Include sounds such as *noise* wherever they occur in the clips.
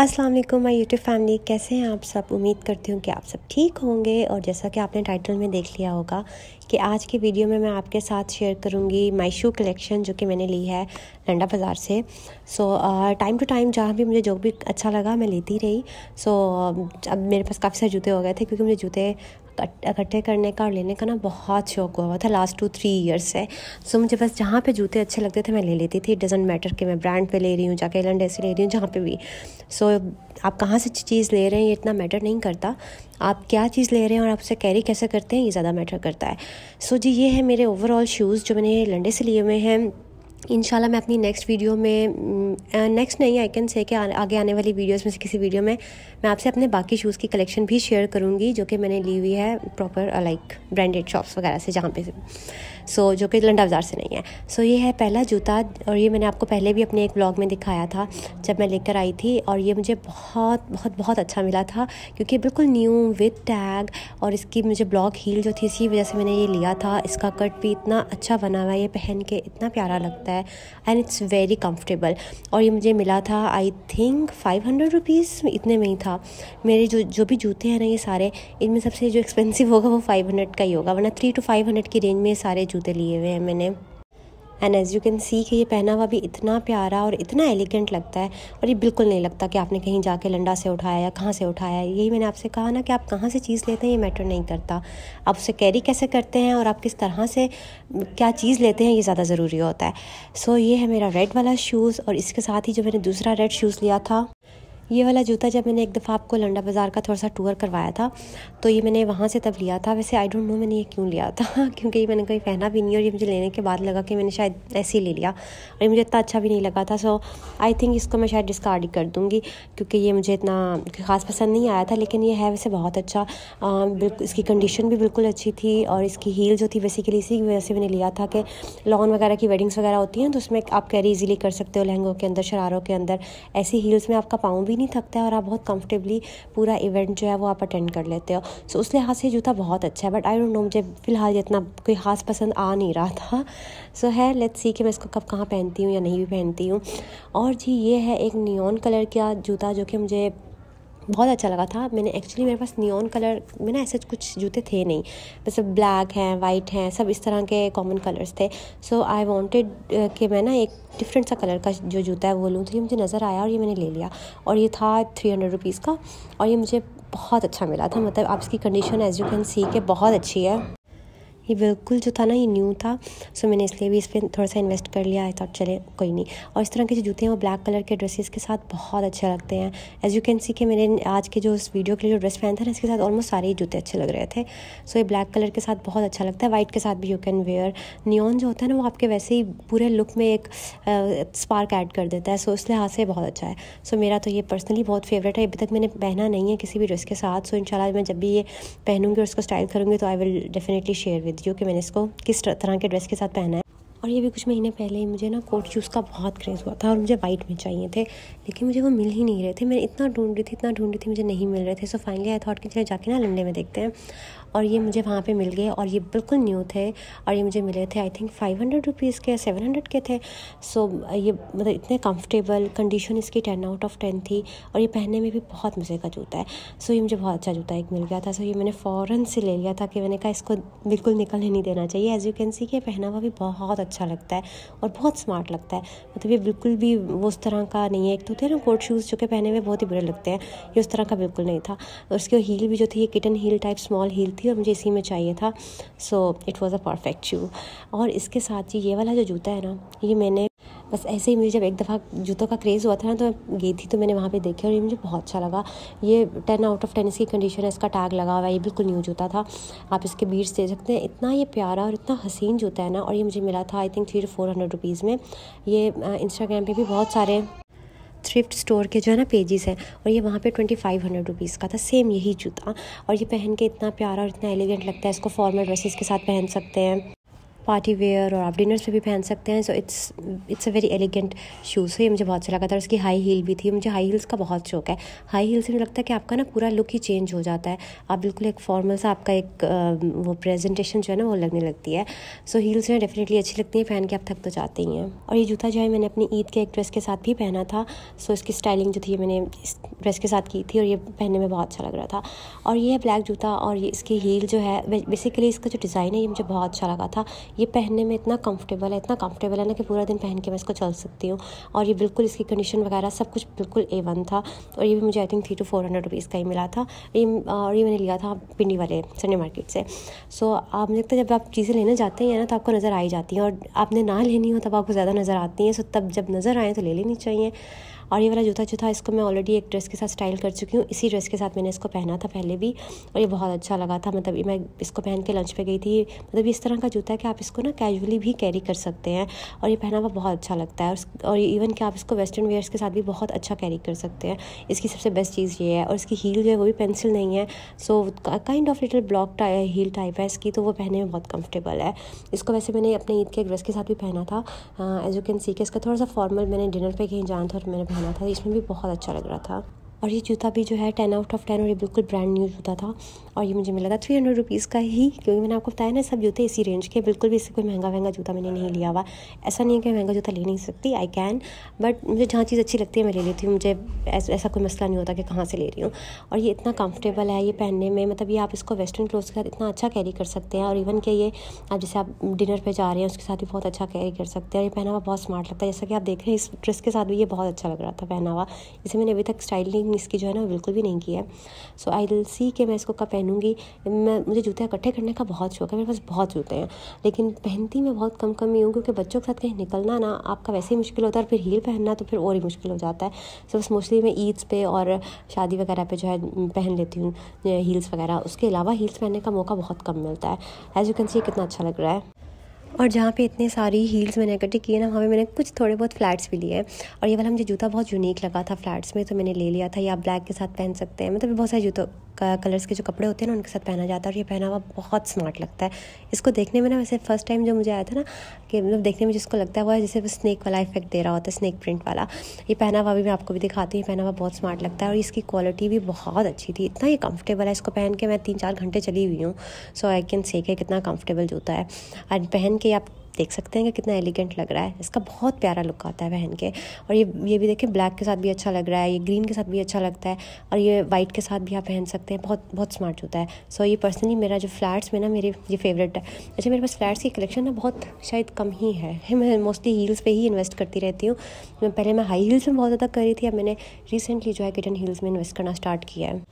अस्सलाम वालेकुम my YouTube family कैसे हैं आप सब उम्मीद करती हूँ कि आप सब ठीक होंगे और जैसा कि आपने टाइटल में देख लिया होगा कि आज की वीडियो में मैं आपके साथ शेयर करूँगी माई शू कलेक्शन जो कि मैंने ली है लंडा बाज़ार से सो टाइम टू टाइम जहाँ भी मुझे जो भी अच्छा लगा मैं लेती रही सो so, अब मेरे पास काफ़ी सारे जूते हो गए थे क्योंकि मुझे जूते इकट्ठे करने का और लेने का ना बहुत शौक हुआ हुआ था लास्ट टू थ्री ईयर्स से सो मुझे बस जहाँ पे जूते अच्छे लगते थे मैं ले लेती थी डजेंट मैटर कि मैं ब्रांड पे ले रही हूँ जाके एलन से ले रही हूँ जहाँ पे भी सो so, आप कहाँ से चीज़ ले रहे हैं ये इतना मैटर नहीं करता आप क्या चीज़ ले रहे हैं और आप उसे कैरी कैसे करते हैं ये ज़्यादा मैटर करता है सो so, जी ये है मेरे ओवरऑल शूज़ जो मैंने लंडे से लिए हुए हैं इन मैं अपनी नेक्स्ट वीडियो में नेक्स्ट mm, नहीं आई कैन से कि आगे आने वाली वीडियोस में से किसी वीडियो में मैं आपसे अपने बाकी शूज़ की कलेक्शन भी शेयर करूँगी जो कि मैंने ली हुई है प्रॉपर लाइक ब्रांडेड शॉप्स वगैरह से जहाँ पे सो so, जो कि लंडा बाज़ार से नहीं है सो so, ये है पहला जूता और ये मैंने आपको पहले भी अपने एक ब्लॉग में दिखाया था जब मैं लेकर आई थी और ये मुझे बहुत बहुत बहुत अच्छा मिला था क्योंकि बिल्कुल न्यू विथ टैग और इसकी मुझे ब्लॉक हील जो थी इसी वजह से मैंने ये लिया था इसका कट भी इतना अच्छा बना हुआ है ये पहन के इतना प्यारा लगता है सकता है एंड इट्स वेरी कंफर्टेबल और ये मुझे मिला था I think five hundred rupees इतने में ही था मेरे जो जो भी जूते हैं ना ये सारे इनमें सबसे जो एक्सपेंसिव *laughs* होगा वो फाइव हंड्रेड का ही होगा वरना थ्री टू फाइव हंड्रेड की रेंज में सारे जूते लिए हुए हैं मैंने and as you can see कि ये पहना हुआ भी इतना प्यारा और इतना एलिगेंट लगता है और ये बिल्कुल नहीं लगता कि आपने कहीं जाके लंडा से उठाया या कहाँ से उठाया यही मैंने आपसे कहा ना कि आप कहाँ से चीज़ लेते हैं ये मैटर नहीं करता आप उसे कैरी कैसे करते हैं और आप किस तरह से क्या चीज़ लेते हैं ये ज़्यादा ज़रूरी होता है सो so, ये है मेरा रेड वाला शूज़ और इसके साथ ही जो मैंने दूसरा रेड शूज़ लिया था ये वाला जूता जब मैंने एक दफ़ा आपको लंडा बाज़ार का थोड़ा सा टूर करवाया था तो ये मैंने वहाँ से तब लिया था वैसे आई डोंट नो मैंने ये क्यों लिया था *laughs* क्योंकि ये मैंने कहीं पहना भी नहीं और ये मुझे लेने के बाद लगा कि मैंने शायद ऐसे ही ले लिया और मुझे इतना अच्छा भी नहीं लगा था सो आई थिंक इसको मैं शायद डिस्कार्ड ही कर दूँगी क्योंकि ये मुझे इतना ख़ास पसंद नहीं आया था लेकिन ये है वैसे बहुत अच्छा बिल्कुल इसकी कंडीशन भी बिल्कुल अच्छी थी और इसकी हील जो थी बेसिकली इसी की वजह से मैंने लिया था कि लॉन वगैरह की वेडिंग्स वगैरह होती हैं तो उसमें आप कैरी इजीली कर सकते हो लहंगों के अंदर शरारों के अंदर ऐसी हील्स में आपका पाँव भी नहीं थकता है और आप बहुत कंफर्टेबली पूरा इवेंट जो है वो आप अटेंड कर लेते हो सो उस लिहाज से जूता बहुत अच्छा है बट आई डोंट नो मुझे फ़िलहाल इतना कोई खास पसंद आ नहीं रहा था सो है लेट्स सी कि मैं इसको कब कहाँ पहनती हूँ या नहीं भी पहनती हूँ और जी ये है एक नियॉन कलर का जूता जो कि मुझे बहुत अच्छा लगा था मैंने एक्चुअली मेरे पास नियॉन कलर में ना ऐसे कुछ जूते थे नहीं जैसे ब्लैक हैं वाइट हैं सब इस तरह के कॉमन कलर्स थे सो आई वॉन्टेड कि मैं ना एक डिफरेंट सा कलर का जो जूता है वो लूँ तो ये मुझे नज़र आया और ये मैंने ले लिया और ये था थ्री हंड्रेड रुपीज़ का और ये मुझे बहुत अच्छा मिला था मतलब आप इसकी condition as you can see के बहुत अच्छी है ये बिल्कुल जो था ना ये न्यू था सो मैंने इसलिए भी इस पर थोड़ा सा इन्वेस्ट कर लिया आई थॉट चले कोई नहीं और इस तरह के जो जूते हैं वो ब्लैक कलर के ड्रेसेस के साथ बहुत अच्छे लगते हैं एज यू कैन सी कि मेरे आज के जो उस वीडियो के लिए जो ड्रेस पहन था ना इसके साथ ऑलमोस्ट सारे ही जूते अच्छे लग रहे थे सो ये ब्लैक कलर के साथ बहुत अच्छा लगता है वाइट के साथ भी यू कैन वेयर नियॉन जो होता है ना वो आपके वैसे ही पूरे लुक में एक स्पार्क ऐड कर देता है सो इस लिहाज से बहुत अच्छा है सो मेरा तो ये पर्सनली बहुत फेवरेट है अभी तक मैंने पहना नहीं है किसी भी ड्रेस के साथ सो इन मैं जब भी ये पहनूंगी और उसको स्टाइल करूँगी तो I will definitely share with देती हूँ कि मैंने इसको किस तरह के ड्रेस के साथ पहना है और ये भी कुछ महीने पहले ही मुझे ना कोट शूज़ का बहुत क्रेज़ हुआ था और मुझे वाइट में चाहिए थे लेकिन मुझे वो मिल ही नहीं रहे थे मैं इतना ढूंढ रही थी इतना ढूंढ रही थी मुझे नहीं मिल रहे थे सो फाइनली आई थॉट कि चले जाके ना लंडे में देखते हैं और ये मुझे वहाँ पे मिल गए और ये बिल्कुल न्यू थे और ये मुझे मिले थे I think five hundred rupees के सेवन हंड्रेड के थे सो so, ये मतलब इतने कंफर्टेबल कंडीशन इसकी टेन आउट ऑफ टेन थी और ये पहनने में भी बहुत मज़े का जूता है सो so, ये मुझे बहुत अच्छा जूता एक मिल गया था सो so, ये मैंने फ़ौरन से ले लिया था कि मैंने कहा इसको बिल्कुल निकलने नहीं देना चाहिए एज़ यू कैन सी कि पहना हुआ भी बहुत अच्छा लगता है और बहुत स्मार्ट लगता है मतलब ये बिल्कुल भी वो उस तरह का नहीं है एक तो थे ना कोट शूज़ जो कि पहने हुए बहुत ही बुरे लगते हैं ये उस तरह का बिल्कुल नहीं था और उसके हील भी जो थी ये kitten heel type small heel थी और मुझे इसी में चाहिए था so it was a perfect shoe और इसके साथ ही ये वाला जो जूता है ना ये मैंने बस ऐसे ही मुझे जब एक दफ़ा जूतों का क्रेज़ हुआ था ना तो मैं गई थी तो मैंने वहाँ पे देखे और ये मुझे बहुत अच्छा लगा ये टेन आउट ऑफ टेन इसकी कंडीशन है इसका टैग लगा हुआ है ये बिल्कुल न्यू जूता था आप इसके बीट्स दे सकते हैं इतना ये प्यारा और इतना हसीन जूता है ना और ये मुझे मिला था I think three to four hundred rupees में ये इंस्टाग्राम पर भी बहुत सारे थ्रिफ्ट स्टोर के जो है ना पेजेस हैं और ये वहाँ पे ट्वेंटी फाइव हंड्रेड रुपीज़ का था सेम यही जूता और ये पहन के इतना प्यारा और इतना एलिगेंट लगता है इसको फॉर्मल ड्रेसेस के साथ पहन सकते हैं पार्टी वेयर और आप डिनर्स पे भी पहन सकते हैं so it's it's a very elegant shoes है ये मुझे बहुत अच्छा लगा था उसकी हाई हील भी थी मुझे हाई हील्स का बहुत शौक है हाई हील्स में लगता है कि आपका ना पूरा लुक ही चेंज हो जाता है आप बिल्कुल एक फॉर्मल सा आपका एक वो प्रेजेंटेशन जो है ना वो लगने लगती है सो हील्स में डेफिनेटली अच्छी लगती है पहन के आप थक तो जाते ही हैं और ये जूता जो है मैंने अपनी ईद के एक ड्रेस के साथ भी पहना था सो इसकी स्टाइलिंग जो थी मैंने इस ड्रेस के साथ की थी और ये पहनने में बहुत अच्छा लग रहा था और ये है ब्लैक जूता और ये इसकी हील जो है बेसिकली इसका जो डिज़ाइन है ये मुझे बहुत अच्छा लगा था ये पहनने में इतना कंफर्टेबल है इतना कंफर्टेबल है ना कि पूरा दिन पहन के मैं इसको चल सकती हूँ और ये बिल्कुल इसकी कंडीशन वगैरह सब कुछ बिल्कुल ए वन था और ये भी मुझे I think three to four hundred rupees का ही मिला था ये और ये मैंने लिया था पिंडी वाले संडे मार्केट से सो आप मुझे लगता है जब आप चीज़ें लेने जाते हैं ना तो आपको नज़र आ ही जाती हैं और आपने ना लेनी हो तब आपको ज़्यादा नज़र आती हैं सो तब जब नज़र आएँ तो ले लेनी चाहिए और ये वाला जूता जो था इसको मैं ऑलरेडी एक ड्रेस के साथ स्टाइल कर चुकी हूँ इसी ड्रेस के साथ मैंने इसको पहना था पहले भी और ये बहुत अच्छा लगा था मतलब मैं इसको पहन के लंच पे गई थी मतलब इस तरह का जूता है कि आप इसको ना कैजुअली भी कैरी कर सकते हैं और ये पहना हुआ बहुत अच्छा लगता है और इवन कि आप इसको वेस्टर्न वेयर्स के साथ भी बहुत अच्छा कैरी कर सकते हैं इसकी सबसे बेस्ट चीज़ ये है और इसकी हील जो है वो भी पेंसिल नहीं है so kind of little block heel type है इसकी तो वो पहने में बहुत कम्फर्टेबल है इसको वैसे मैंने अपने ईद के ड्रेस के साथ भी पहना था एज यू कैन सी के इसका थोड़ा सा फॉर्मल मैंने डिनर पर कहीं जाना था और मैंने पहना था इसमें भी बहुत अच्छा लग रहा था और ये जूता भी जो है टेन आउट ऑफ टेन और ये बिल्कुल ब्रांड न्यू जूता था और ये मुझे मिला था थ्री हंड्रेड रुपीज़ का ही क्योंकि मैंने आपको बताया ना सब जूते इसी रेंज के बिल्कुल भी इससे कोई महंगा महंगा जूता मैंने नहीं लिया हुआ ऐसा नहीं है कि महंगा जूता ले नहीं सकती आई कैन बट मुझे जहाँ चीज़ अच्छी लगती है मैं ले लेती हूँ मुझे ऐसा कोई मसला नहीं होता कि कहाँ से ले रही हूँ और ये इतना कंफर्टेबल है ये पहनने में मतलब ये आप इसको वेस्टर्न क्लोथ के साथ इतना अच्छा कैरी कर सकते हैं और इवन कि ये आप जैसे आप डिनर पर जा रहे हैं उसके साथ भी बहुत अच्छा कैरी कर सकते हैं और ये हुआ बहुत स्मार्ट लगता है जैसा कि आप देख रहे हैं इस ड्रेस के साथ भी ये बहुत अच्छा लग रहा था हुआ इसे मैंने अभी तक स्टाइलिंग इसकी जो है ना बिल्कुल भी नहीं की है सो आई विल सी कि मैं इसको कब पहनूंगी मैं मुझे जूते इकट्ठे करने का बहुत शौक है मेरे पास बहुत जूते हैं लेकिन पहनती मैं बहुत कम कम ही हूँ क्योंकि बच्चों के साथ कहीं निकलना ना आपका वैसे ही मुश्किल होता है और फिर हील पहनना तो फिर और ही मुश्किल हो जाता है सो बस मोस्टली मैं ईद्स पे और शादी वगैरह पे जो है पहन लेती हूँ हील्स वगैरह उसके अलावा हील्स पहनने का मौका बहुत कम मिलता है एज यू कैन सी कितना अच्छा लग रहा है और जहाँ पे इतने सारी हील्स मैंने इकट्ठे किए ना वहाँ पे मैंने कुछ थोड़े बहुत फ्लैट्स भी लिए और ये वाला मुझे जूता बहुत यूनिक लगा था फ्लैट्स में तो मैंने ले लिया था या ब्लैक के साथ पहन सकते हैं मतलब बहुत सारे जूते कलर्स के जो कपड़े होते हैं ना उनके साथ पहना जाता है और ये पहनावा बहुत स्मार्ट लगता है इसको देखने में ना वैसे फर्स्ट टाइम जो मुझे आया था ना कि मतलब देखने में जिसको लगता है वो जैसे स्नैक वाला इफेक्ट दे रहा होता है स्नैक प्रिंट वाला ये पहनावा भी मैं आपको भी दिखाती हूँ ये पहनावा बहुत स्मार्ट लगता है और इसकी क्वालिटी भी बहुत अच्छी थी इतना ये कम्फर्टेबल है इसको पहन के मैं तीन चार घंटे चली हुई हूँ सो आई कैन से है कितना कम्फर्टेबल जूता है एंड पहन के आप देख सकते हैं कि कितना एलिगेंट लग रहा है इसका बहुत प्यारा लुक आता है बहन के और ये ये भी देखें ब्लैक के साथ भी अच्छा लग रहा है ये ग्रीन के साथ भी अच्छा लगता है और ये वाइट के साथ भी आप पहन सकते हैं बहुत बहुत स्मार्ट होता है सो ये पर्सनली मेरा जो फ्लैट्स में ना मेरे ये फेवरेट है अच्छा मेरे पास फ्लैट्स की कलेक्शन ना बहुत शायद कम ही है *laughs* मैं मोस्टली हील्स पर ही इन्वेस्ट करती रहती हूँ मैं पहले मैं हाई हील्स में बहुत ज़्यादा करी थी अब मैंने रिसेंटली जो है किटन हील्स में इन्वेस्ट करना स्टार्ट किया है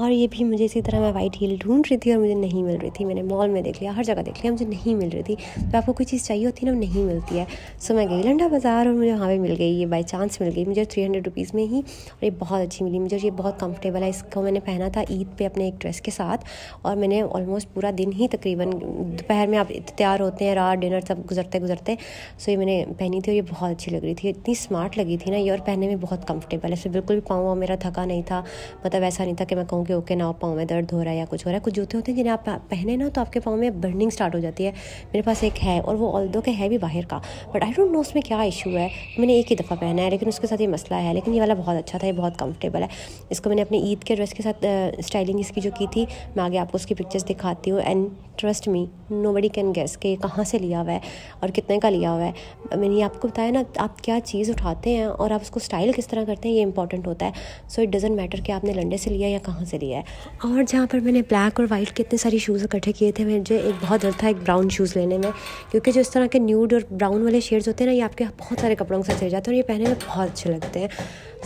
और ये भी मुझे इसी तरह मैं वाइट हील ढूंढ रही थी और मुझे नहीं मिल रही थी मैंने मॉल में देख लिया हर जगह देख लिया मुझे नहीं मिल रही थी तो आपको कोई चीज़ चाहिए होती ना नहीं मिलती है सो मैं गई लंडा बाज़ार और मुझे वहाँ पर मिल गई ये बाई चांस मिल गई मुझे थ्री हंड्रेड रुपीज़ में ही और ये बहुत अच्छी मिली मुझे ये बहुत कम्फर्टेबल है इसको मैंने पहना था ईद पर अपने एक ड्रेस के साथ और मैंने ऑलमोस्ट पूरा दिन ही तकरीबन दोपहर में आप तैयार होते हैं रात डिनर सब गुजरते गुजरते सो ये मैंने पहनी थी और ये बहुत अच्छी लग रही थी इतनी स्मार्ट लगी थी ना ये और पहनने में बहुत कम्फर्टेबल है इसमें बिल्कुल भी पाऊँ मेरा थका नहीं था मतलब ऐसा नहीं था कि मैं कहूँ कि ओके ना पाँव में दर्द हो रहा है या कुछ हो रहा है कुछ जूते होते हैं जिन्हें आप पहने ना तो आपके पाँव में बर्निंग स्टार्ट हो जाती है मेरे पास एक है और वो ऑल दो के है भी बाहर का बट आई डोंट नो उसमें क्या इशू है मैंने एक ही दफ़ा पहना है लेकिन उसके साथ ये मसला है लेकिन ये वाला बहुत अच्छा था ये बहुत कंफर्टेबल है इसको मैंने अपने ईद के ड्रेस के साथ स्टाइलिंग इसकी जो की थी मैं आगे आपको उसकी पिक्चर्स दिखाती हूँ and trust me nobody can guess कि कहाँ से लिया हुआ है और कितने का लिया हुआ है मैंने आपको बताया ना आप क्या चीज़ उठाते हैं और आप उसको स्टाइल किस तरह करते हैं ये इंपॉर्टेंट होता है सो इट डजेंट मैटर कि आपने लंडे से लिया या कहाँ लिया है और जहाँ पर मैंने ब्लैक और वाइट के इतने सारे शूज़ इकट्ठे किए थे मुझे एक बहुत डर था एक ब्राउन शूज़ लेने में क्योंकि जो इस तरह के न्यूड और ब्राउन वाले शेड्स होते हैं ना ये आपके बहुत सारे कपड़ों के साथ चले जाते हैं और ये पहने में बहुत अच्छे लगते हैं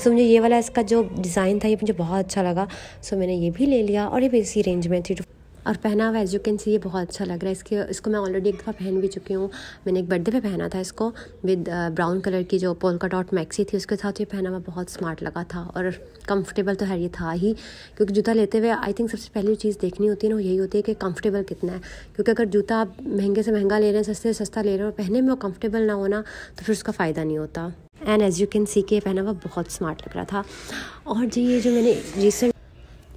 सो मुझे ये वाला इसका जो डिज़ाइन था ये मुझे बहुत अच्छा लगा सो मैंने ये भी ले लिया और ये भी इसी रेंज में थी टू और हुआ एज यू कैन सी ये बहुत अच्छा लग रहा है इसके इसको मैं ऑलरेडी एक दफ़ा पहन भी चुकी हूँ मैंने एक बर्थडे पे पहना था इसको विद ब्राउन कलर की जो पोलका डॉट मैक्सी थी उसके साथ ये पहना हुआ बहुत स्मार्ट लगा था और कंफर्टेबल तो है ये था ही क्योंकि जूता लेते हुए आई थिंक सबसे पहली चीज़ देखनी होती है ना यही होती है कि कंफर्टेबल कितना है क्योंकि अगर जूता आप महंगे से महंगा ले रहे हैं सस्ते से सस्ता ले रहे हैं और पहने में वो कंफर्टेबल ना होना तो फिर उसका फ़ायदा नहीं होता and as you can see के पहना हुआ बहुत स्मार्ट लग रहा था और जी ये जो मैंने रिसेंट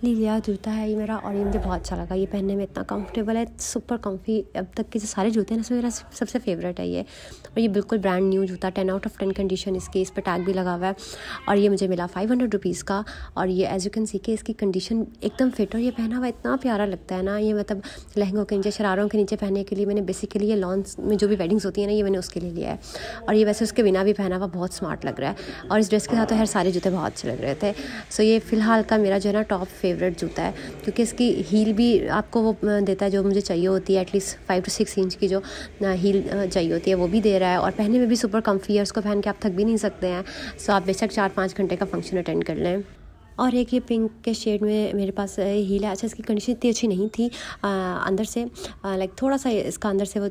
लिया जूता है ये मेरा और ये मुझे बहुत अच्छा लगा ये पहनने में इतना कंफर्टेबल है सुपर कम्फी अब तक के जो सारे जूते हैं इसमें मेरा सबसे फेवरेट है ये और ये बिल्कुल ब्रांड न्यू जूता ten out of ten condition इसके इस पर टैग भी लगा हुआ है और ये मुझे मिला फाइव हंड्रेड रुपीज़ का और ये एज यू कैन सी के इसकी कंडीशन एकदम फिट और ये पहना हुआ इतना प्यारा लगता है ना ये मतलब लहंगों के नीचे शरारों के नीचे पहनने के लिए मैंने बेसिकली ये लॉन्स में जो भी वेडिंग्स होती है ना ये मैंने उसके लिए लिया है और ये वैसे उसके बिना भी पहना हुआ बहुत स्मार्ट लग रहा है और इस ड्रेस के साथ तो हर सारे जूते बहुत अच्छे लग रहे थे सो ये फ़िलहाल का मेरा जो है ना टॉप फेवरेट जूता है क्योंकि इसकी हील भी आपको वो देता है जो मुझे चाहिए होती है at least five to six inch की जो हील चाहिए होती है वो भी दे रहा है और पहने में भी सुपर कम्फी है उसको पहन के आप थक भी नहीं सकते हैं सो आप बेशक चार पाँच घंटे का फंक्शन अटेंड कर लें और एक ये पिंक के शेड में मेरे पास हील है अच्छा इसकी कंडीशन इतनी अच्छी नहीं थी आ, अंदर से लाइक थोड़ा सा इसका अंदर से वो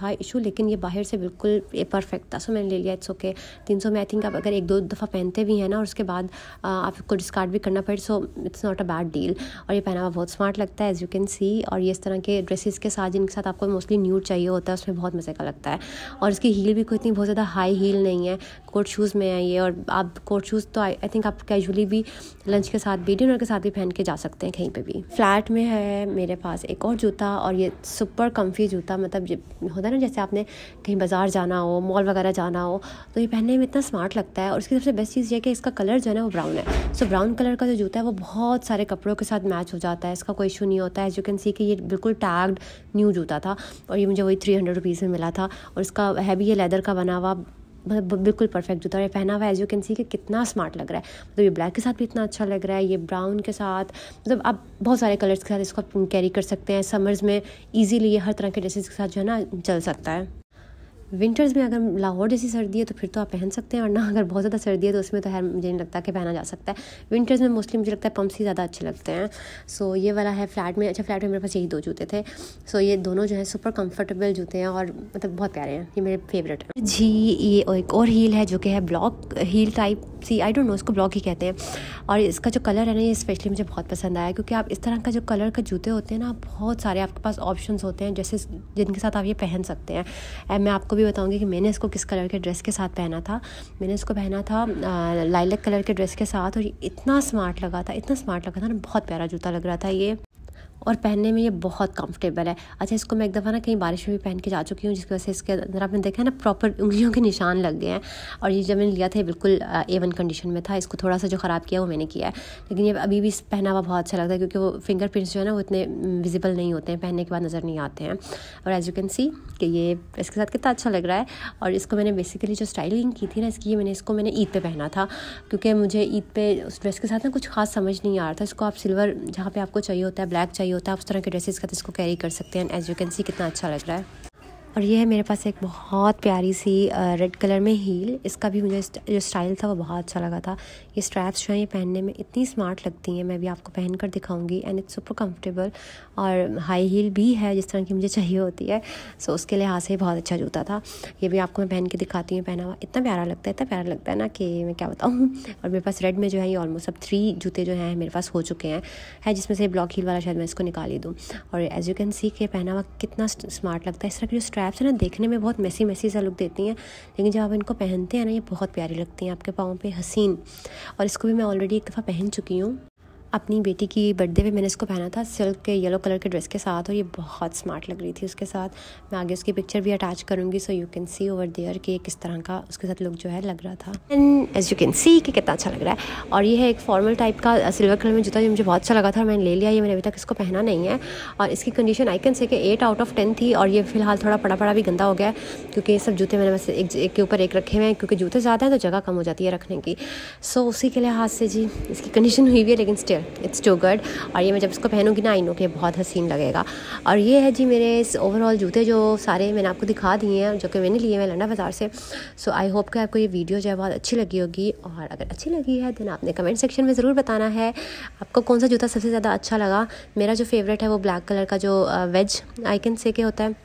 था इशू लेकिन ये बाहर से बिल्कुल ये परफेक्ट था सो मैंने ले लिया इट्स ओके तीन सौ में आई थिंक आप अगर एक दो दफ़ा पहनते भी हैं ना और उसके बाद आपको डिस्कार्ड भी करना पड़े so it's not a bad deal और ये पहनावा बहुत स्मार्ट लगता है एज़ यू कैन सी और ये इस तरह के ड्रेसेस के साथ जिनके साथ आपको मोस्टली न्यूड चाहिए होता है उसमें बहुत मज़े का लगता है और इसकी हील भी कोई इतनी बहुत ज़्यादा हाई हील नहीं है कोट शूज़ में है ये और आप कोट शूज़ तो आई थिंक आप कैजुअली भी लंच के साथ भी डिनर के साथ भी पहन के जा सकते हैं कहीं पे भी फ्लैट में है मेरे पास एक और जूता और ये सुपर कम्फी जूता मतलब होता है ना जैसे आपने कहीं बाज़ार जाना हो मॉल वगैरह जाना हो तो ये पहनने में इतना स्मार्ट लगता है और इसकी सबसे बेस्ट चीज़ ये कि इसका कलर जो है ना वो ब्राउन है सो ब्राउन कलर का जो जूता है वो बहुत सारे कपड़ों के साथ मैच हो जाता है इसका कोई इशू नहीं होता है एज यू कैन सी कि ये बिल्कुल टैग्ड न्यू जूता था और ये मुझे वही थ्री हंड्रेड रुपीज़ में मिला था और इसका है भी ये लेदर का बना हुआ बिल्कुल परफेक्ट जूता है पहना हुआ एज यू कैन सी कि कितना स्मार्ट लग रहा है मतलब ये ब्लैक के साथ भी इतना अच्छा लग रहा है ये ब्राउन के साथ मतलब आप बहुत सारे कलर्स के साथ इसको कैरी कर सकते हैं समर्स में ईजीली ये हर तरह के ड्रेसेस के साथ जो है ना चल सकता है विंटर्स में अगर लाहौर जैसी सर्दी है तो फिर तो आप पहन सकते हैं वरना अगर बहुत ज़्यादा सर्दी है तो उसमें तो है मुझे नहीं लगता कि पहना जा सकता है विंटर्स में मोस्टली मुझे लगता है पम्प्स ही ज़्यादा अच्छे लगते हैं सो ये वाला है फ्लैट में अच्छा फ्लैट में मेरे पास यही दो जूते थे सो ये दोनों जो है सुपर कम्फर्टेबल जूते हैं और मतलब बहुत प्यारे हैं ये मेरे फेवरेट हैं जी ये एक और हील है जो कि है ब्लॉक हील टाइप सी आई डोंट नो इसको ब्लॉक ही कहते हैं और इसका जो कलर है ना ये स्पेशली मुझे बहुत पसंद आया क्योंकि आप इस तरह का जो कलर का जूते होते हैं ना बहुत सारे आपके पास ऑप्शंस होते हैं जैसे जिनके साथ आप ये पहन सकते हैं मैं आपको भी बताऊँगी कि मैंने इसको किस कलर के ड्रेस के साथ पहना था मैंने इसको पहना था लाइलक कलर के ड्रेस के साथ और ये इतना स्मार्ट लगा था इतना स्मार्ट लगा था ना बहुत प्यारा जूता लग रहा था ये और पहनने में ये बहुत कंफर्टेबल है अच्छा इसको मैं एक दफ़ा ना कहीं बारिश में भी पहन के जा चुकी हूँ जिसकी वजह से इसके अंदर आपने देखा है ना प्रॉपर उंगलियों के निशान लग गए हैं और ये जब मैंने लिया था बिल्कुल ए वन कंडीशन में था इसको थोड़ा सा जो ख़राब किया वो मैंने किया है लेकिन ये अभी भी पहना हुआ बहुत अच्छा लगता है क्योंकि वो फिंगर प्रिंट्स जो है ना वो इतने विजिबल नहीं होते हैं पहनने के बाद नज़र नहीं आते हैं और एज यू कैन सी कि ये इसके साथ कितना अच्छा लग रहा है और इसको मैंने बेसिकली जो स्टाइलिंग की थी ना इसकी मैंने इसको मैंने ईद पे पहना था क्योंकि मुझे ईद पे उस ड्रेस के साथ ना कुछ खास समझ नहीं आ रहा था इसको आप सिल्वर जहाँ पर आपको चाहिए होता है ब्लैक चाहिए होता है आप उस तरह के ड्रेसेस का तो इसको कैरी कर सकते हैं एज यू कैन सी कितना अच्छा लग रहा है और ये है मेरे पास एक बहुत प्यारी सी रेड कलर में हील इसका भी मुझे जो स्टाइल था वो बहुत अच्छा लगा था ये स्ट्रैप्स जो हैं ये पहनने में इतनी स्मार्ट लगती हैं मैं भी आपको पहन कर दिखाऊँगी एंड इट्स सुपर कम्फर्टेबल और हाई हील भी है जिस तरह की मुझे चाहिए होती है सो उसके लिहाज से बहुत अच्छा जूता था ये भी आपको मैं पहन के दिखाती हूँ पहना हुआ इतना प्यारा लगता है इतना प्यारा लगता है ना कि मैं क्या बताऊँ *laughs* और मेरे पास रेड में जो है ये ऑलमोस्ट अब थ्री जूते जो हैं मेरे पास हो चुके हैं है जिसमें से ब्लॉक हील वाला शायद मैं इसको निकाल ही दूँ और एज यू कैन सी के पहना हुआ कितना स्मार्ट लगता है इस तरह की जो स्ट्रैप स्ट्रैप्स है ना देखने में बहुत मैसी मैसी सा लुक देती हैं लेकिन जब आप इनको पहनते हैं ना ये बहुत प्यारी लगती हैं आपके पाँव पे हसीन और इसको भी मैं ऑलरेडी एक दफ़ा पहन चुकी हूँ अपनी बेटी की बर्थडे पे मैंने इसको पहना था सिल्क के येलो कलर के ड्रेस के साथ और ये बहुत स्मार्ट लग रही थी उसके साथ मैं आगे उसकी पिक्चर भी अटैच करूँगी so you can see over there कि किस तरह का उसके साथ लुक जो है लग रहा था and as you can see कि कितना अच्छा लग रहा है और ये है एक फॉर्मल टाइप का सिल्वर कलर में जूता जो मुझे बहुत अच्छा लगा था मैंने ले लिया ये मैंने अभी तक इसको पहना नहीं है और इसकी कंडीशन आई कैन से कि एट आउट ऑफ टेन थी और ये फिलहाल थोड़ा पड़ा पड़ा भी गंदा हो गया क्योंकि ये सब जूते मैंने वैसे एक, के ऊपर एक रखे हुए हैं क्योंकि जूते ज़्यादा हैं तो जगह कम हो जाती है रखने की सो उसी के लिहाज से जी इसकी कंडीशन हुई हुई है लेकिन स्टिल इट्स टू गुड और ये मैं जब इसको पहनूँगी ना आई नो के बहुत हसीन लगेगा और ये है जी मेरे इस ओवरऑल जूते जो सारे मैंने आपको दिखा दिए हैं जो कि मैंने लिए हैं लंडा बाज़ार से सो आई होप कि आपको ये वीडियो जो है बहुत अच्छी लगी होगी और अगर अच्छी लगी है देन आपने कमेंट सेक्शन में ज़रूर बताना है आपको कौन सा जूता सबसे ज़्यादा अच्छा लगा मेरा जो फेवरेट है वो ब्लैक कलर का जो वेज आई कैन से के होता है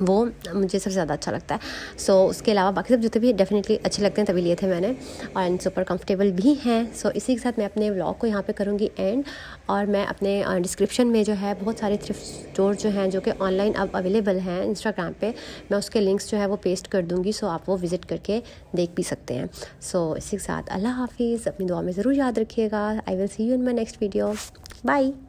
वो मुझे सबसे ज़्यादा अच्छा लगता है सो so, उसके अलावा बाकी सब जूते भी डेफिनेटली अच्छे लगते हैं तभी लिए थे मैंने और एंड सुपर कंफर्टेबल भी हैं सो so, इसी के साथ मैं अपने व्लॉग को यहाँ पे करूँगी एंड और मैं अपने डिस्क्रिप्शन में जो है बहुत सारे थ्रिफ्ट स्टोर जो हैं जो कि ऑनलाइन अब अवेलेबल हैं इंस्टाग्राम पर मैं उसके लिंक्स जो है वो पेस्ट कर दूँगी सो so आप वो विज़िट करके देख भी सकते हैं सो so, इसी के साथ अल्लाह हाफिज़ अपनी दुआ में ज़रूर याद रखिएगा I will see you in my next video by